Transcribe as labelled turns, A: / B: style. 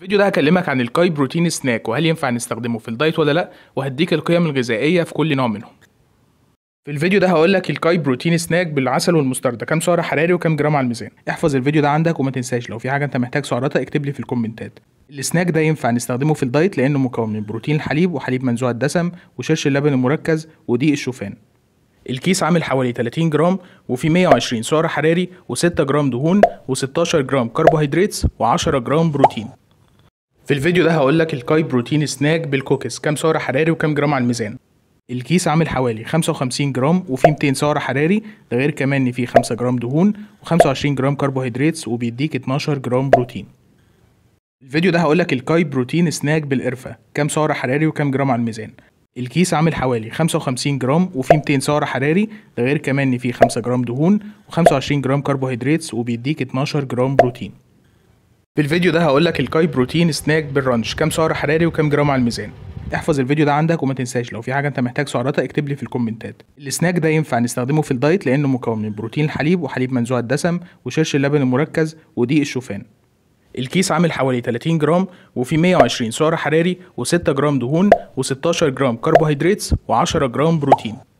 A: الفيديو ده هكلمك عن الكاي بروتين سناك وهل ينفع نستخدمه في الدايت ولا لا وهديك القيم الغذائيه في كل نوع منهم في الفيديو ده هقول لك الكاي بروتين سناك بالعسل والمستردة كام سعر حراري وكام جرام على الميزان احفظ الفيديو ده عندك وما تنساش لو في حاجه انت محتاج سعراتها اكتب لي في الكومنتات السناك ده ينفع نستخدمه في الدايت لانه مكون من بروتين الحليب وحليب منزوع الدسم وشرش اللبن المركز ودي الشوفان الكيس عامل حوالي 30 جرام وفي 120 سعر حراري و6 جرام دهون و16 جرام كربوهيدرات و10 جرام بروتين في الفيديو ده هقول لك الكاي بروتين سناك بالكوكيز كام سعر حراري وكام جرام على الميزان الكيس عامل حوالي 55 جرام وفيه 200 سعر حراري ده غير كمان ان فيه 5 جرام دهون و25 جرام كربوهيدرات وبيديك 12 جرام بروتين الفيديو ده هقول لك الكاي بروتين سناك بالقرفه كام سعر حراري وكام جرام على الميزان الكيس عامل حوالي 55 جرام وفيه 200 سعر حراري ده غير كمان ان فيه 5 جرام دهون و25 جرام كربوهيدرات وبيديك 12 جرام بروتين في الفيديو ده هقول لك الكاي بروتين سناك بالرانش كام سعر حراري وكام جرام على الميزان احفظ الفيديو ده عندك وما تنساش لو في حاجه انت محتاج سعراتها اكتب لي في الكومنتات السناك ده ينفع نستخدمه في الدايت لانه مكون من بروتين الحليب وحليب منزوع الدسم وشرش اللبن المركز ودي الشوفان الكيس عامل حوالي 30 جرام وفي 120 سعر حراري و6 جرام دهون و16 جرام كربوهيدرات و10 جرام بروتين